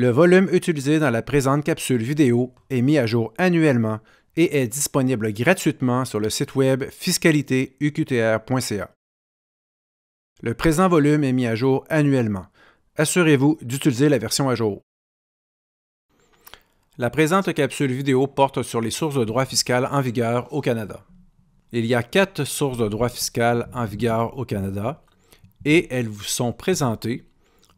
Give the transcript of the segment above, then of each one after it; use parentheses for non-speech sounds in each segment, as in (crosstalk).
Le volume utilisé dans la présente capsule vidéo est mis à jour annuellement et est disponible gratuitement sur le site web fiscalitéuqtr.ca. Le présent volume est mis à jour annuellement. Assurez-vous d'utiliser la version à jour. La présente capsule vidéo porte sur les sources de droit fiscal en vigueur au Canada. Il y a quatre sources de droit fiscal en vigueur au Canada et elles vous sont présentées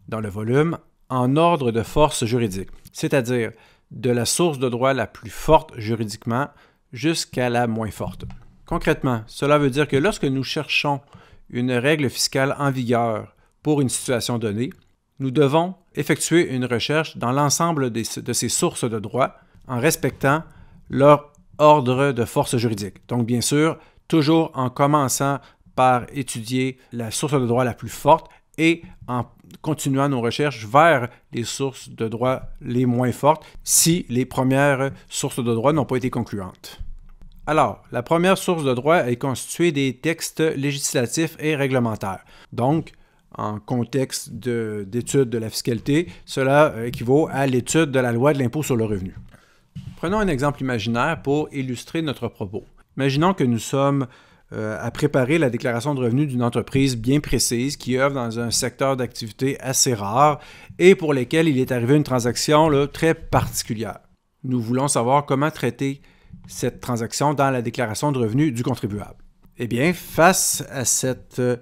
dans le volume en ordre de force juridique, c'est-à-dire de la source de droit la plus forte juridiquement jusqu'à la moins forte. Concrètement, cela veut dire que lorsque nous cherchons une règle fiscale en vigueur pour une situation donnée, nous devons effectuer une recherche dans l'ensemble de ces sources de droit en respectant leur ordre de force juridique. Donc, bien sûr, toujours en commençant par étudier la source de droit la plus forte et en continuant nos recherches vers les sources de droit les moins fortes si les premières sources de droit n'ont pas été concluantes. Alors, la première source de droit est constituée des textes législatifs et réglementaires. Donc, en contexte d'étude de, la fiscalité, cela euh, équivaut à l'étude de la loi de l'impôt sur le revenu. Prenons un exemple imaginaire pour illustrer notre propos. Imaginons que nous sommes euh, à préparer la déclaration de revenus d'une entreprise bien précise qui œuvre dans un secteur d'activité assez rare et pour lequel il est arrivé une transaction très particulière. Nous voulons savoir comment traiter cette transaction dans la déclaration de revenus du contribuable. Eh bien, face à cette euh,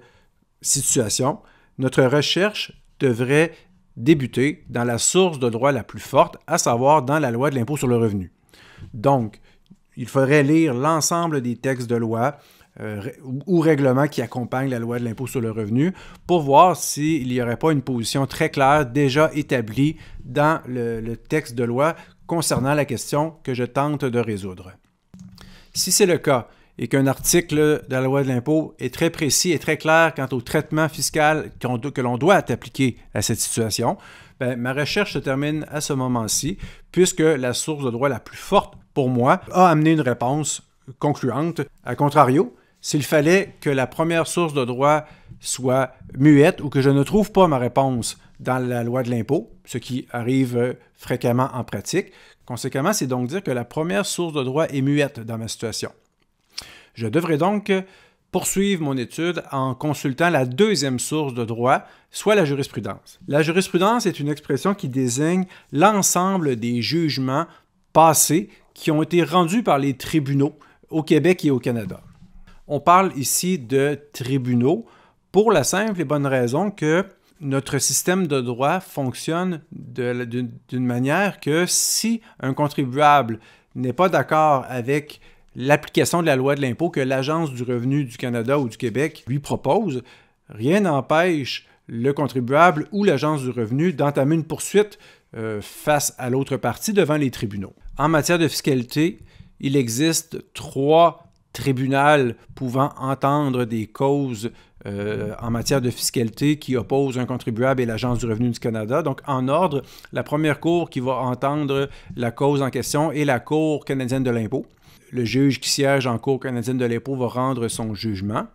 situation, notre recherche devrait débuter dans la source de droit la plus forte, à savoir dans la loi de l'impôt sur le revenu. Donc, il faudrait lire l'ensemble des textes de loi euh, ou règlements qui accompagnent la loi de l'impôt sur le revenu pour voir s'il n'y aurait pas une position très claire déjà établie dans le, texte de loi concernant la question que je tente de résoudre. Si c'est le cas, et qu'un article de la loi de l'impôt est très précis et très clair quant au traitement fiscal que l'on doit appliquer à cette situation, ben, ma recherche se termine à ce moment-ci, puisque la source de droit la plus forte moi, a amené une réponse concluante. A contrario, s'il fallait que la première source de droit soit muette ou que je ne trouve pas ma réponse dans la loi de l'impôt, ce qui arrive euh, fréquemment en pratique, conséquemment, c'est donc dire que la première source de droit est muette dans ma situation. Je devrais donc poursuivre mon étude en consultant la deuxième source de droit, soit la jurisprudence. La jurisprudence est une expression qui désigne l'ensemble des jugements passés qui ont été rendus par les tribunaux au Québec et au Canada. On parle ici de tribunaux pour la simple et bonne raison que notre système de droit fonctionne d'une manière que si un contribuable n'est pas d'accord avec l'application de la loi de l'impôt que l'Agence du revenu du Canada ou du Québec lui propose, rien n'empêche le contribuable ou l'agence du revenu d'entamer une poursuite euh, face à l'autre partie devant les tribunaux. En matière de fiscalité, il existe trois tribunaux pouvant entendre des causes euh, en matière de fiscalité qui opposent un contribuable et l'Agence du revenu du Canada. Donc, en ordre, la première cour qui va entendre la cause en question est la Cour canadienne de l'impôt. Le juge qui siège en Cour canadienne de l'impôt va rendre son jugement.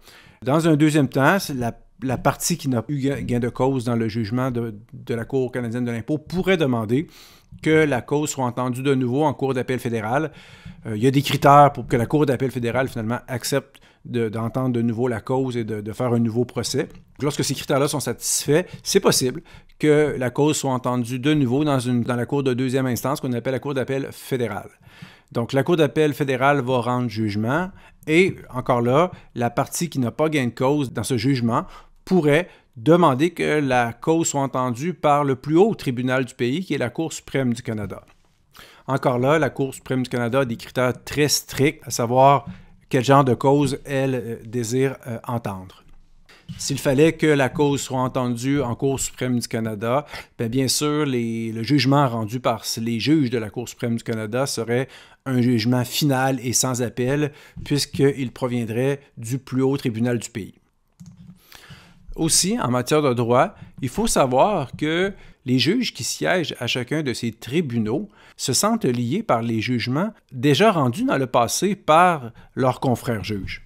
Dans un deuxième temps, la la partie qui n'a eu gain de cause dans le jugement de, la Cour canadienne de l'impôt pourrait demander que la cause soit entendue de nouveau en Cour d'appel fédérale. Euh, il y a des critères pour que la Cour d'appel fédérale, finalement, accepte d'entendre de, nouveau la cause et de, faire un nouveau procès. Lorsque ces critères-là sont satisfaits, c'est possible que la cause soit entendue de nouveau dans, dans la Cour de deuxième instance qu'on appelle la Cour d'appel fédérale. Donc, la Cour d'appel fédérale va rendre jugement et, encore là, la partie qui n'a pas gain de cause dans ce jugement pourrait demander que la cause soit entendue par le plus haut tribunal du pays, qui est la Cour suprême du Canada. Encore là, la Cour suprême du Canada a des critères très stricts, à savoir quel genre de cause elle euh, désire euh, entendre. S'il fallait que la cause soit entendue en Cour suprême du Canada, ben, bien, sûr, le jugement rendu par les juges de la Cour suprême du Canada serait un jugement final et sans appel, puisqu'il proviendrait du plus haut tribunal du pays. Aussi, en matière de droit, il faut savoir que les juges qui siègent à chacun de ces tribunaux se sentent liés par les jugements déjà rendus dans le passé par leurs confrères juges.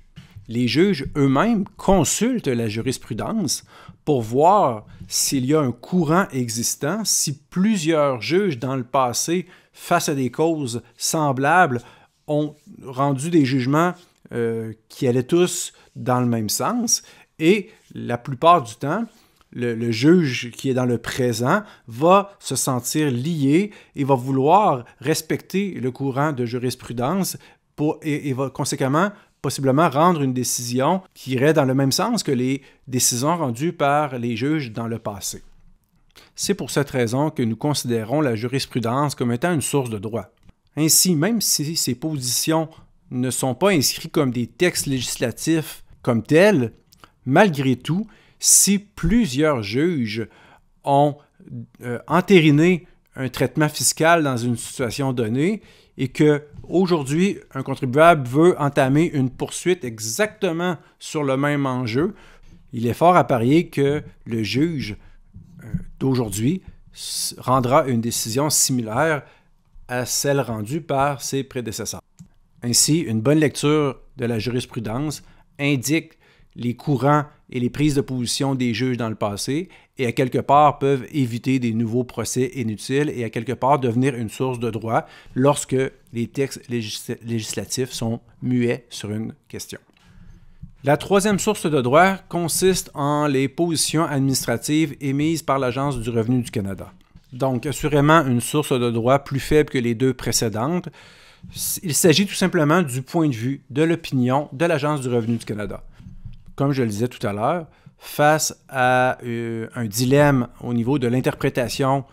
Les juges eux-mêmes consultent la jurisprudence pour voir s'il y a un courant existant, si plusieurs juges dans le passé, face à des causes semblables, ont rendu des jugements euh, qui allaient tous dans le même sens et la plupart du temps, le, juge qui est dans le présent va se sentir lié et va vouloir respecter le courant de jurisprudence et, et va conséquemment possiblement rendre une décision qui irait dans le même sens que les décisions rendues par les juges dans le passé. C'est pour cette raison que nous considérons la jurisprudence comme étant une source de droit. Ainsi, même si ces positions ne sont pas inscrites comme des textes législatifs comme tels, malgré tout, si plusieurs juges ont euh, entériné un traitement fiscal dans une situation donnée et que aujourd'hui un contribuable veut entamer une poursuite exactement sur le même enjeu, il est fort à parier que le juge euh, d'aujourd'hui rendra une décision similaire à celle rendue par ses prédécesseurs. Ainsi, une bonne lecture de la jurisprudence indique les courants et les prises de position des juges dans le passé et à quelque part peuvent éviter des nouveaux procès inutiles et à quelque part devenir une source de droit lorsque les textes législatifs sont muets sur une question. La troisième source de droit consiste en les positions administratives émises par l'Agence du revenu du Canada. Donc, assurément une source de droit plus faible que les deux précédentes. Il s'agit tout simplement du point de vue de l'opinion de l'Agence du revenu du Canada comme je le disais tout à l'heure, face à euh, un dilemme au niveau de l'interprétation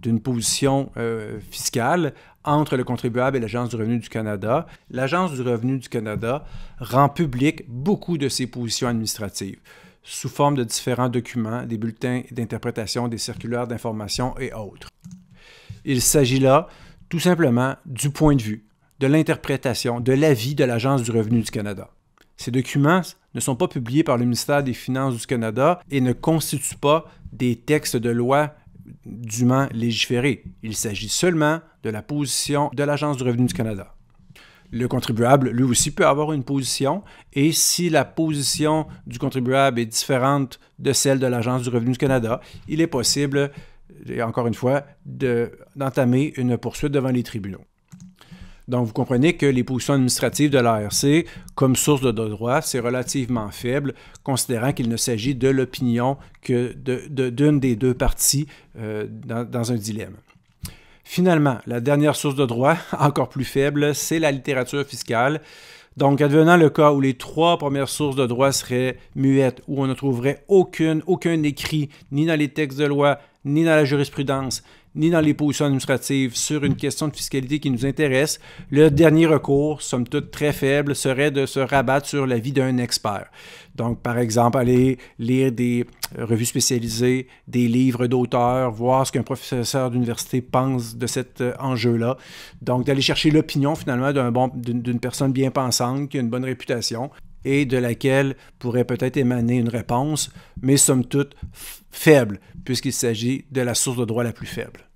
d'une position euh, fiscale entre le contribuable et l'Agence du revenu du Canada, l'Agence du revenu du Canada rend public beaucoup de ses positions administratives sous forme de différents documents, des bulletins d'interprétation, des circulaires d'information et autres. Il s'agit là tout simplement du point de vue, de l'interprétation, de l'avis de l'Agence du revenu du Canada. Ces documents ne sont pas publiés par le ministère des Finances du Canada et ne constituent pas des textes de loi dûment légiférés. Il s'agit seulement de la position de l'Agence du revenu du Canada. Le contribuable, lui aussi, peut avoir une position et si la position du contribuable est différente de celle de l'Agence du revenu du Canada, il est possible, encore une fois, d'entamer une poursuite devant les tribunaux. Donc, vous comprenez que les positions administratives de l'ARC comme source de droit, c'est relativement faible, considérant qu'il ne s'agit de l'opinion que d'une des deux parties euh, dans, un dilemme. Finalement, la dernière source de droit, (laughs) encore plus faible, c'est la littérature fiscale. Donc, advenant le cas où les trois premières sources de droit seraient muettes, où on ne trouverait aucune, aucun écrit, ni dans les textes de loi, ni dans la jurisprudence, ni dans les positions administratives sur une question de fiscalité qui nous intéresse, le dernier recours, somme toute très faible, serait de se rabattre sur l'avis d'un expert. Donc, par exemple, aller lire des revues spécialisées, des livres d'auteurs, voir ce qu'un professeur d'université pense de cet euh, enjeu-là. Donc, d'aller chercher l'opinion finalement d'une bon, personne bien pensante qui a une bonne réputation et de laquelle pourrait peut-être émaner une réponse, mais somme toute faible, puisqu'il s'agit de la source de droit la plus faible.